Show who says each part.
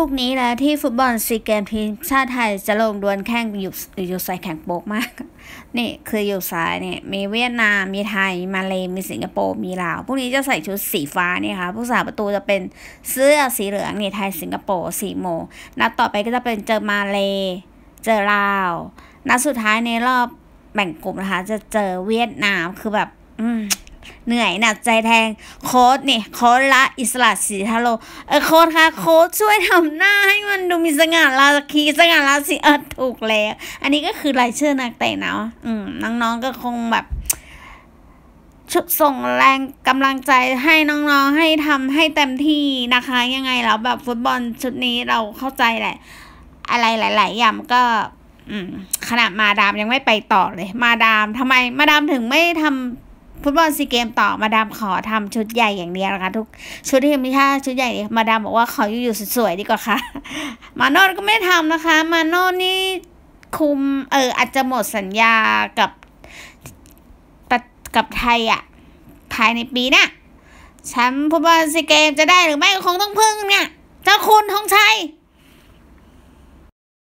Speaker 1: พวกนี้แล้วที่ฟุตบอลซีเกมทีมชาติไทยจะลงดวลแข่งอยู่อยู่สายแข่งโปกมากนี่คืออยู่สายเนี่ยมีเวียดนามมีไทยมาเลมีสิงคโปร์มีลาวพวกนี้จะใส่ชุดสีฟ้านี่ค่ะผู้สาประตูจะเป็นเสื้อสีเหลืองนี่ไทยสิงคโปร์สีโมนัดต่อไปก็จะเป็นเจอมาเลเจอลาวนัดสุดท้ายในรอบแบ่งกลุ่มนะคะ จะเจอเวียดนามคือแบบ อืมเหนื่อยหนักใจแทงโค้ดเนี่ยโค้ดละ อิสระสีทะโลเออโค้ดคะโค้ดช่วยทำหน้าให้มันดูมีสง่าราศีสง่าราศีเออถูกแล้ว อันนี้ก็คือ รายชื่อนักเตะเนาะอืมน้องๆก็คงแบบชุดส่งแรงกำลังใจให้น้องๆให้ทำให้เต็มที่ นะคะ ยังไงแล้ว แบบฟุตบอลชุดนี้เราเข้าใจแหละ อะไรหลาย ๆ อย่างก็ขนาดมาดามยังไม่ไปต่อเลย มาดามทำไม มาดามถึงไม่ทำฟุตบอลซีเกมต่อมาดามขอทำชุดใหญ่อย่างเดียวนะคะ ทุกชุดที่มีค่าชุดใหญ่มาดามบอกว่าขออยู่ๆสวยๆดีกว่าค่ะ มาโน่ก็ไม่ทำนะคะ มาโน่นี่คุมเอออาจจะหมดสัญญากับ กับไทยอ่ะภายในปีนะ่ะแชมป์ฟุตบอลซีเกมจะได้หรือไม่คงต้องพึ่งเนี่ย เจ้าคุณองชัย